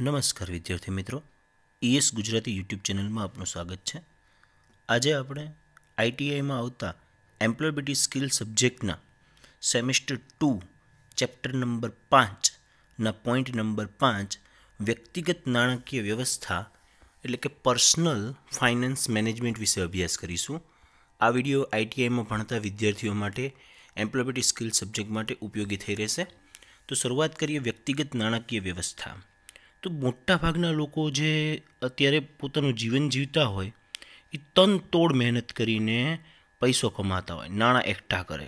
નમસ્કાર વિદ્યાર્થી મિત્રો ઈએસ ગુજરાતી યુટ્યુબ ચેનલમાં આપનું સ્વાગત છે આજે આપણે આઈટીઆઈમાં આવતા એમ્પ્લોયબિલિટી સ્કિલ સબ્જેક્ટના સેમેસ્ટર ટુ ચેપ્ટર નંબર પાંચના પોઈન્ટ નંબર પાંચ વ્યક્તિગત નાણાકીય વ્યવસ્થા એટલે કે પર્સનલ ફાઇનાન્સ મેનેજમેન્ટ વિશે અભ્યાસ કરીશું આ વિડીયો આઈટીઆઈમાં ભણતા વિદ્યાર્થીઓ માટે એમ્પ્લોયબિલિટી સ્કિલ સબ્જેક્ટ માટે ઉપયોગી થઈ રહેશે તો શરૂઆત કરીએ વ્યક્તિગત નાણાકીય વ્યવસ્થા તો મોટાભાગના લોકો જે અત્યારે પોતાનું જીવન જીવતા હોય એ તન તોડ મહેનત કરીને પૈસો કમાતા હોય નાણાં એકઠા કરે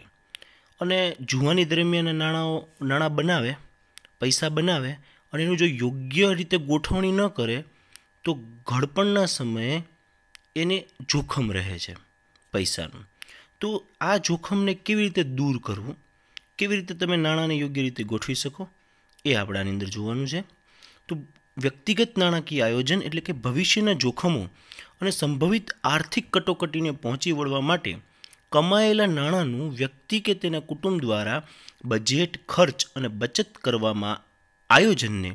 અને જુવાની દરમિયાન નાણાંઓ નાણાં બનાવે પૈસા બનાવે અને એનું જો યોગ્ય રીતે ગોઠવણી ન કરે તો ઘડપણના સમયે એને જોખમ રહે છે પૈસાનું તો આ જોખમને કેવી રીતે દૂર કરવું કેવી રીતે તમે નાણાંને યોગ્ય રીતે ગોઠવી શકો એ આપણાની અંદર જોવાનું છે તો વ્યક્તિગત નાણાકીય આયોજન એટલે કે ભવિષ્યના જોખમો અને સંભવિત આર્થિક કટોકટીને પહોંચી વળવા માટે કમાયેલા નાણાંનું વ્યક્તિ કે તેના કુટુંબ દ્વારા બજેટ ખર્ચ અને બચત કરવામાં આયોજનને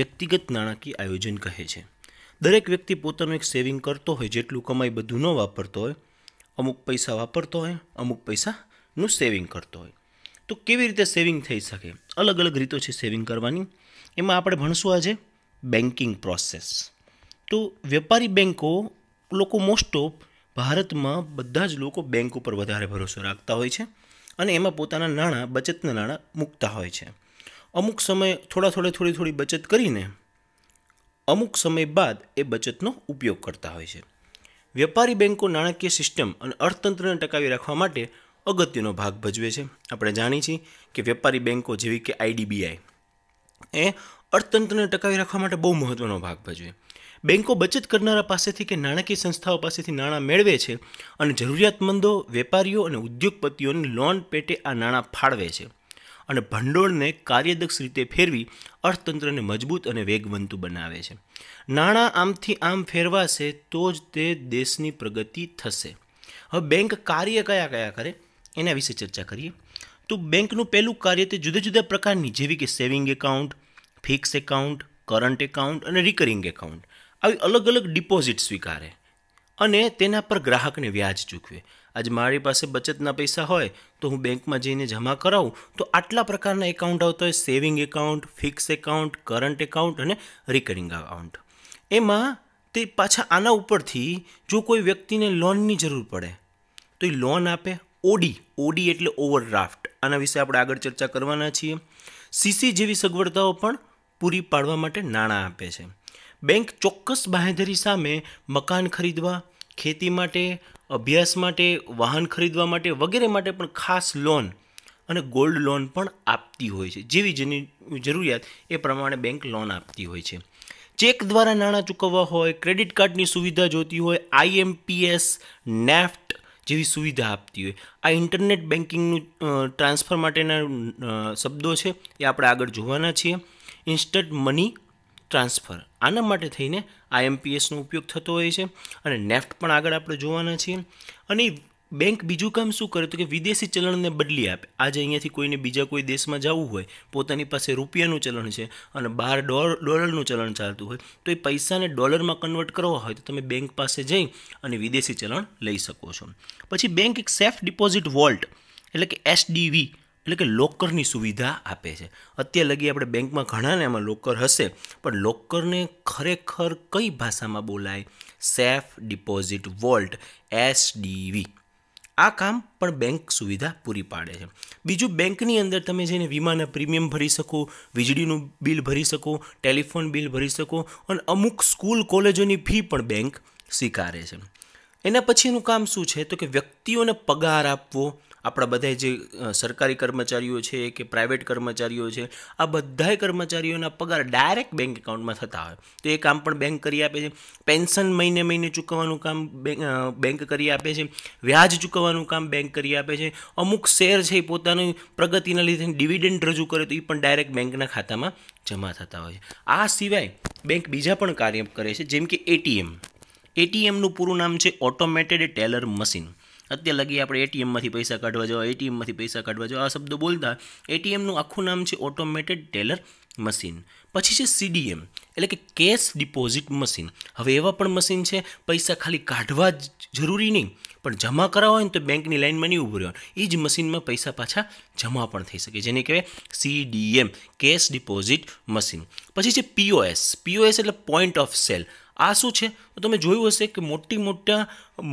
વ્યક્તિગત નાણાકીય આયોજન કહે છે દરેક વ્યક્તિ પોતાનું એક સેવિંગ કરતો હોય જેટલું કમાઈ બધું ન વાપરતો હોય અમુક પૈસા વાપરતો હોય અમુક પૈસાનું સેવિંગ કરતો હોય તો કેવી રીતે સેવિંગ થઈ શકે અલગ અલગ રીતો છે સેવિંગ કરવાની એમાં આપણે ભણશું આજે બેન્કિંગ પ્રોસેસ તો વેપારી બેન્કો લોકો મોસ્ટ ઓફ ભારતમાં બધા જ લોકો બેન્ક ઉપર વધારે ભરોસો રાખતા હોય છે અને એમાં પોતાના નાણાં બચતના નાણાં મૂકતા હોય છે અમુક સમય થોડા થોડે થોડી થોડી બચત કરીને અમુક સમય બાદ એ બચતનો ઉપયોગ કરતા હોય છે વેપારી બેન્કો નાણાકીય સિસ્ટમ અને અર્થતંત્રને ટકાવી રાખવા માટે અગત્યનો ભાગ ભજવે છે આપણે જાણીએ છીએ કે વેપારી બેન્કો જેવી કે આઈડીબીઆઈ એ અર્થતંત્રને ટકાવી રાખવા માટે બહુ મહત્ત્વનો ભાગ ભજવે બેન્કો બચત કરનારા પાસેથી કે નાણાકીય સંસ્થાઓ પાસેથી નાણાં મેળવે છે અને જરૂરિયાતમંદો વેપારીઓ અને ઉદ્યોગપતિઓને લોન પેટે આ નાણાં ફાળવે છે અને ભંડોળને કાર્યદક્ષ રીતે ફેરવી અર્થતંત્રને મજબૂત અને વેગવંતું બનાવે છે નાણાં આમથી આમ ફેરવાશે તો જ તે દેશની પ્રગતિ થશે હવે બેંક કાર્ય કયા કયા કરે એના વિશે ચર્ચા કરીએ તો બેંકનું પહેલું કાર્ય તે જુદા જુદા પ્રકારની જેવી કે saving account fix account current account અને રિકરિંગ એકાઉન્ટ આવી અલગ અલગ ડિપોઝિટ સ્વીકારે અને તેના પર ગ્રાહકને વ્યાજ ચૂકવે આજ મારી પાસે બચતના પૈસા હોય તો હું બેંકમાં જઈને જમા કરાવું તો આટલા પ્રકારના એકાઉન્ટ આવતો હોય saving account fix account current account અને રિકરિંગ એકાઉન્ટ એમાં તે પાછા આના ઉપરથી જો કોઈ વ્યક્તિને લોનની જરૂર પડે તો એ લોન આપે ઓડી ઓડી એટલે ઓવરડ્રાફ્ટ આના વિશે આપણે આગળ ચર્ચા કરવાના છીએ સીસી જેવી સગવડતાઓ પણ પૂરી પાડવા માટે નાણાં આપે છે બેંક ચોક્કસ બાંહેધરી સામે મકાન ખરીદવા ખેતી માટે અભ્યાસ માટે વાહન ખરીદવા માટે વગેરે માટે પણ ખાસ લોન અને ગોલ્ડ લોન પણ આપતી હોય છે જેવી જેની જરૂરિયાત એ પ્રમાણે બેંક લોન આપતી હોય છે ચેક દ્વારા નાણાં ચૂકવવા હોય ક્રેડિટ કાર્ડની સુવિધા જોતી હોય આઈએમપીએસ નેફ્ટ જેવી સુવિધા આપતી હોય આ ઇન્ટરનેટ બેન્કિંગનું ટ્રાન્સફર માટેના શબ્દો છે એ આપણે આગળ જોવાના છીએ ઇન્સ્ટન્ટ મની ટ્રાન્સફર આના માટે થઈને આઈએમપીએસનો ઉપયોગ થતો હોય છે અને નેફ્ટ પણ આગળ આપણે જોવાના છીએ અને બેંક બીજું કામ શું કરે તો કે વિદેશી ચલણને બદલી આપે આજે અહીંયાથી કોઈને બીજા કોઈ દેશમાં જવું હોય પોતાની પાસે રૂપિયાનું ચલણ છે અને બહાર ડોલર ડોલરનું ચલણ ચાલતું હોય તો એ પૈસાને ડોલરમાં કન્વર્ટ કરવા હોય તો તમે બેંક પાસે જઈ અને વિદેશી ચલણ લઈ શકો છો પછી બેંક એક સેફ ડિપોઝિટ વોલ્ટ એટલે કે એસડીવી એટલે કે લોકરની સુવિધા આપે છે અત્યાર લગી આપણે બેંકમાં ઘણાને આમાં લોકર હશે પણ લોકરને ખરેખર કઈ ભાષામાં બોલાય સેફ ડિપોઝિટ વોલ્ટ એસડીવી આ કામ પણ બેંક સુવિધા પૂરી પાડે છે બીજું બેંકની અંદર તમે જઈને વીમાના પ્રીમિયમ ભરી શકો વીજળીનું બિલ ભરી શકો ટેલિફોન બિલ ભરી શકો અને અમુક સ્કૂલ કોલેજોની ફી પણ બેંક સ્વીકારે છે એના પછીનું કામ શું છે તો કે વ્યક્તિઓને પગાર આપવો આપણા બધા જે સરકારી કર્મચારીઓ છે કે પ્રાઇવેટ કર્મચારીઓ છે આ બધાય કર્મચારીઓના પગાર ડાયરેક્ટ બેંક એકાઉન્ટમાં થતા હોય તો એ કામ પણ બેંક કરી આપે છે પેન્શન મહિને મહિને ચૂકવવાનું કામ બેંક કરી આપે છે વ્યાજ ચૂકવવાનું કામ બેંક કરી આપે છે અમુક શેર છે એ પોતાની પ્રગતિના લીધે ડિવિડન્ડ રજૂ કરે તો એ પણ ડાયરેક્ટ બેંકના ખાતામાં જમા થતા હોય છે આ સિવાય બેંક બીજા પણ કાર્ય કરે છે જેમ કે એટીએમ એટીએમનું પૂરું નામ છે ઓટોમેટેડ ટેલર મશીન અત્યારે લગી આપણે એટીએમમાંથી પૈસા કાઢવા જવા એટીએમમાંથી પૈસા કાઢવા જવા આ શબ્દો બોલતા એટીએમનું આખું નામ છે ઓટોમેટેડ ટેલર મશીન પછી છે સીડીએમ એટલે કે કેશ ડિપોઝિટ મશીન હવે એવા પણ મશીન છે પૈસા ખાલી કાઢવા જ જરૂરી નહીં પણ જમા કરાવવા હોય ને તો બેંકની લાઇનમાં નહીં ઊભું રહેવાનું એ જ મશીનમાં પૈસા પાછા જમા પણ થઈ શકે જેને કહેવાય સીડીએમ કેશ ડિપોઝિટ મશીન પછી છે પીઓએસ પીઓએસ એટલે પોઈન્ટ ઓફ સેલ આ શું છે તો તમે જોયું હશે કે મોટી મોટા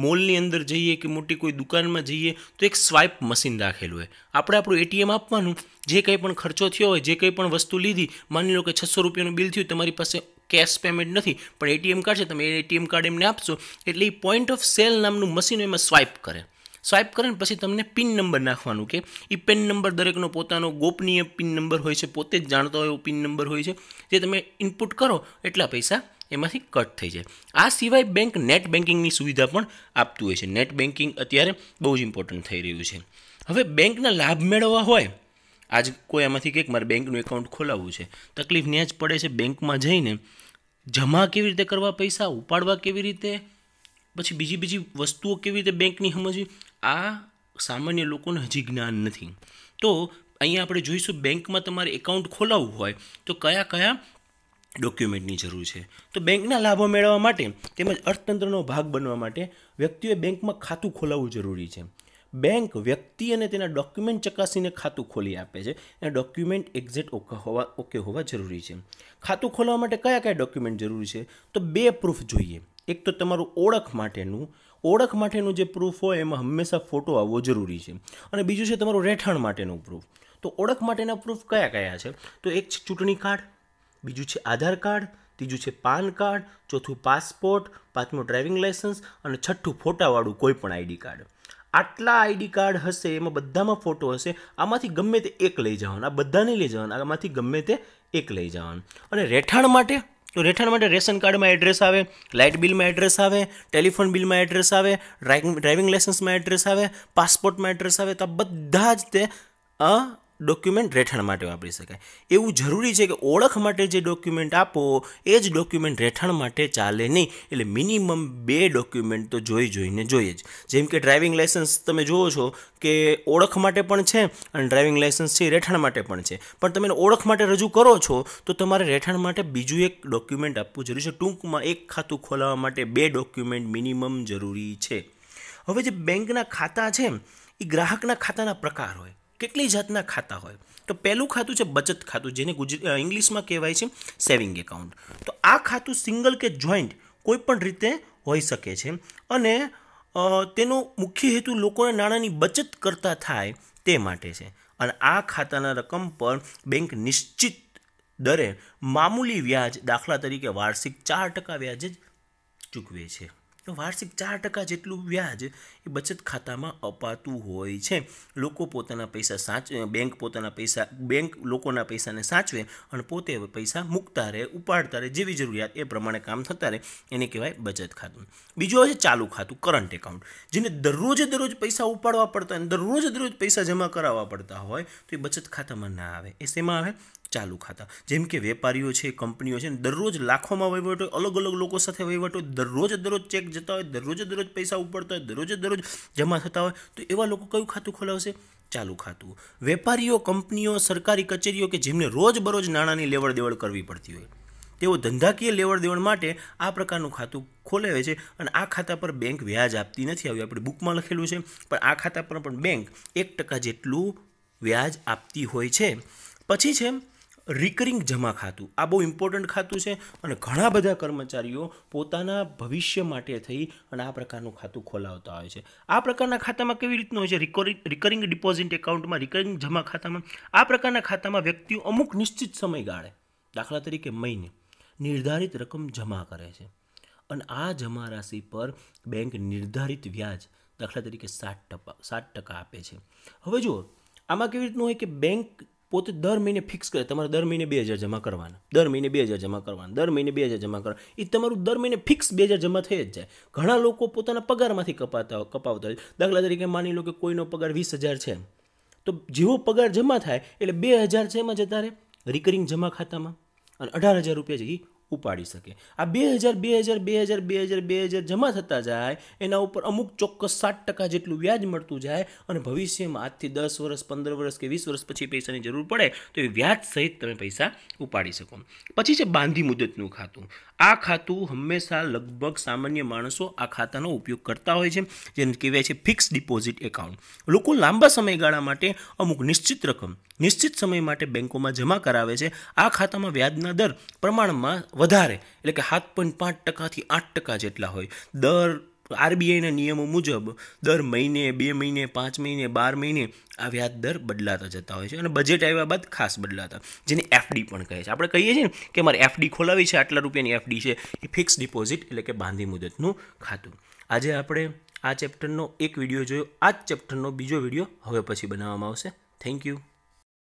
મોલની અંદર જઈએ કે મોટી કોઈ દુકાનમાં જઈએ તો એક સ્વાઇપ મશીન રાખેલું હોય આપણે આપણું એટીએમ આપવાનું જે કંઈ પણ ખર્ચો થયો હોય જે કંઈ પણ વસ્તુ લીધી માની લો કે છસો રૂપિયાનું બિલ થયું તમારી પાસે કેશ પેમેન્ટ નથી પણ એટીએમ કાર્ડ છે તમે એ એટીએમ કાર્ડ એમને આપશો એટલે એ પોઈન્ટ ઓફ સેલ નામનું મશીન એમાં સ્વાઇપ કરે સ્વાઇપ કરે ને પછી તમને પિન નંબર નાખવાનું કે એ પિન નંબર દરેકનો પોતાનો ગોપનીય પિન નંબર હોય છે પોતે જ જાણતો હોય એવો પિન નંબર હોય છે જે તમે ઇનપુટ કરો એટલા પૈસા એમાંથી કટ થઈ જાય આ સિવાય બેંક નેટ બેન્કિંગની સુવિધા પણ આપતું હોય છે નેટ બેન્કિંગ અત્યારે બહુ જ ઇમ્પોર્ટન્ટ થઈ રહ્યું છે હવે બેંકના લાભ મેળવવા હોય આજ કોઈ એમાંથી કંઈક મારે બેંકનું એકાઉન્ટ ખોલાવવું છે તકલીફ ત્યાં જ પડે છે બેંકમાં જઈને જમા કેવી રીતે કરવા પૈસા ઉપાડવા કેવી રીતે પછી બીજી બીજી વસ્તુઓ કેવી રીતે બેંકની સમજવી આ સામાન્ય લોકોને હજી જ્ઞાન નથી તો અહીંયા આપણે જોઈશું બેંકમાં તમારે એકાઉન્ટ ખોલાવવું હોય તો કયા કયા ડોક્યુમેન્ટની જરૂર છે તો બેંકના લાભો મેળવવા માટે તેમજ અર્થતંત્રનો ભાગ બનવા માટે વ્યક્તિએ બેંકમાં ખાતું ખોલાવવું જરૂરી છે બેંક વ્યક્તિ અને તેના ડોક્યુમેન્ટ ચકાસીને ખાતું ખોલી આપે છે અને ડોક્યુમેન્ટ એક્ઝેક્ટ ઓકે હોવા ઓકે હોવા જરૂરી છે ખાતું ખોલાવવા માટે કયા કયા ડોક્યુમેન્ટ જરૂરી છે તો બે પ્રૂફ જોઈએ એક તો તમારું ઓળખ માટેનું ઓળખ માટેનું જે પ્રૂફ હોય એમાં હંમેશા ફોટો આવવો જરૂરી છે અને બીજું છે તમારું રહેઠાણ માટેનું પ્રૂફ તો ઓળખ માટેના પ્રૂફ કયા કયા છે તો એક છે ચૂંટણી કાર્ડ બીજું છે આધાર કાર્ડ ત્રીજું છે પાન કાર્ડ ચોથું પાસપોર્ટ પાંચમું ડ્રાઇવિંગ લાઇસન્સ અને છઠ્ઠું ફોટાવાળું કોઈ પણ આઈડી કાર્ડ આટલા આઈડી કાર્ડ હશે એમાં બધામાં ફોટો હશે આમાંથી ગમે તે એક લઈ જવાનું આ બધાને લઈ જવાનું આમાંથી ગમે તે એક લઈ જવાનું અને રહેઠાણ માટે તો રહેઠાણ માટે રેશન કાર્ડમાં એડ્રેસ આવે લાઇટ બિલમાં એડ્રેસ આવે ટેલિફોન બિલમાં એડ્રેસ આવે ડ્રાઇવિંગ ડ્રાઇવિંગ લાઇસન્સમાં એડ્રેસ આવે પાસપોર્ટમાં એડ્રેસ આવે તો બધા જ તે ડોક્યુમેન્ટ રહેઠાણ માટે વાપરી શકાય એવું જરૂરી છે કે ઓળખ માટે જે ડોક્યુમેન્ટ આપો એ જ ડોક્યુમેન્ટ રહેઠાણ માટે ચાલે નહીં એટલે મિનિમમ બે ડોક્યુમેન્ટ તો જોઈ જોઈને જોઈએ જ જેમ કે ડ્રાઇવિંગ લાઇસન્સ તમે જુઓ છો કે ઓળખ માટે પણ છે અને ડ્રાઇવિંગ લાઇસન્સ છે એ રહેઠાણ માટે પણ છે પણ તમે ઓળખ માટે રજૂ કરો છો તો તમારે રહેઠાણ માટે બીજું એક ડોક્યુમેન્ટ આપવું જરૂરી છે ટૂંકમાં એક ખાતું ખોલાવવા માટે બે ડોક્યુમેન્ટ મિનિમમ જરૂરી છે હવે જે બેંકના ખાતા છે એ ગ્રાહકના ખાતાના પ્રકાર હોય કેટલી જાતના ખાતા હોય તો પહેલું ખાતું છે બચત ખાતું જેને ગુજરાત ઇંગ્લિશમાં કહેવાય છે સેવિંગ એકાઉન્ટ તો આ ખાતું સિંગલ કે જોઈન્ટ કોઈપણ રીતે હોઈ શકે છે અને તેનો મુખ્ય હેતુ લોકોને નાણાંની બચત કરતા થાય તે માટે છે અને આ ખાતાના રકમ પર બેંક નિશ્ચિત દરે મામૂલી વ્યાજ દાખલા તરીકે વાર્ષિક ચાર ટકા વ્યાજ જ ચૂકવે છે તો વાર્ષિક ચાર ટકા જેટલું વ્યાજ એ બચત ખાતામાં અપાતું હોય છે લોકો પોતાના પૈસા સાચ બેંક પોતાના પૈસા બેંક લોકોના પૈસાને સાચવે અને પોતે પૈસા મૂકતા રહે ઉપાડતા રહે જેવી જરૂરિયાત એ પ્રમાણે કામ થતા રહે એને કહેવાય બચત ખાતું બીજું છે ચાલુ ખાતું કરંટ એકાઉન્ટ જેને દરરોજ દરરોજ પૈસા ઉપાડવા પડતા અને દરરોજ દરરોજ પૈસા જમા કરાવવા પડતા હોય તો એ બચત ખાતામાં ના આવે એ શેમાં આવે ચાલુ ખાતા જેમ કે વેપારીઓ છે કંપનીઓ છે દરરોજ લાખોમાં વહીવટ હોય અલગ અલગ લોકો સાથે વહીવટ હોય દરરોજ દરરોજ ચેક જતા હોય દરરોજ દરરોજ પૈસા ઉપડતા હોય દરરોજ દરરોજ જમા થતા હોય તો એવા લોકો કયું ખાતું ખોલાવશે ચાલુ ખાતું વેપારીઓ કંપનીઓ સરકારી કચેરીઓ કે જેમને રોજ બરોજ નાણાંની લેવડ દેવડ કરવી પડતી હોય તેઓ ધંધાકીય લેવડ દેવડ માટે આ પ્રકારનું ખાતું ખોલાવે છે અને આ ખાતા પર બેંક વ્યાજ આપતી નથી આવી આપણે બુકમાં લખેલું છે પણ આ ખાતા પર પણ બેંક એક ટકા જેટલું વ્યાજ આપતી હોય છે પછી છે રિકરિંગ જમા ખાતું આ બહુ ઇમ્પોર્ટન્ટ ખાતું છે અને ઘણા બધા કર્મચારીઓ પોતાના ભવિષ્ય માટે થઈ અને આ પ્રકારનું ખાતું ખોલાવતા હોય છે આ પ્રકારના ખાતામાં કેવી રીતનું હોય છે રિકરિંગ ડિપોઝિટ એકાઉન્ટમાં રિકરિંગ જમા ખાતામાં આ પ્રકારના ખાતામાં વ્યક્તિઓ અમુક નિશ્ચિત સમય ગાળે દાખલા તરીકે મહિને નિર્ધારિત રકમ જમા કરે છે અને આ જમા રાશિ પર બેંક નિર્ધારિત વ્યાજ દાખલા તરીકે સાત ટકા સાત ટકા આપે છે હવે જુઓ આમાં કેવી રીતનું હોય કે બેંક પોતે દર મહિને ફિક્સ કરે તમારે દર મહિને બે હજાર જમા કરવાના દર મહિને બે હજાર જમા કરવાના દર મહિને બે હજાર જમા કરવા એ તમારું દર મહિને ફિક્સ બે હજાર જમા થઈ જ જાય ઘણા લોકો પોતાના પગારમાંથી કપાતા કપાવતા હોય દાખલા તરીકે માની લો કે કોઈનો પગાર વીસ હજાર છે તો જેવો પગાર જમા થાય એટલે બે હજાર છે એમાં જતા રહે રિકરિંગ જમા ખાતામાં અને અઢાર હજાર રૂપિયા છે એ ઉપાડી શકે આ બે હજાર બે હજાર બે હજાર બે હજાર બે હજાર જમા થતા જાય એના ઉપર અમુક ચોક્કસ સાત ટકા જેટલું વ્યાજ મળતું જાય અને ભવિષ્યમાં આજથી દસ વર્ષ પંદર વર્ષ કે વીસ વર્ષ પછી પૈસાની જરૂર પડે તો એ વ્યાજ સહિત તમે પૈસા ઉપાડી શકો પછી છે બાંધી મુદતનું ખાતું આ ખાતું હંમેશા લગભગ સામાન્ય માણસો આ ખાતાનો ઉપયોગ કરતા હોય છે જેને કહેવાય છે ફિક્સ ડિપોઝિટ એકાઉન્ટ લોકો લાંબા સમયગાળા માટે અમુક નિશ્ચિત રકમ નિશ્ચિત સમય માટે બેંકોમાં જમા કરાવે છે આ ખાતામાં વ્યાજના દર પ્રમાણમાં વધારે એટલે કે સાત પોઈન્ટ પાંચ ટકાથી આઠ ટકા જેટલા હોય દર આરબીઆઈના નિયમો મુજબ દર મહિને બે મહિને પાંચ મહિને બાર મહિને આ વ્યાજ દર બદલાતા જતા હોય છે અને બજેટ આવ્યા બાદ ખાસ બદલાતા જેને એફડી પણ કહે છે આપણે કહીએ છીએ ને કે મારે એફડી ખોલાવી છે આટલા રૂપિયાની એફડી છે એ ફિક્સ ડિપોઝિટ એટલે કે બાંધી મુદતનું ખાતું આજે આપણે આ ચેપ્ટરનો એક વિડીયો જોયો આ જ ચેપ્ટરનો બીજો વિડીયો હવે પછી બનાવવામાં આવશે થેન્ક યુ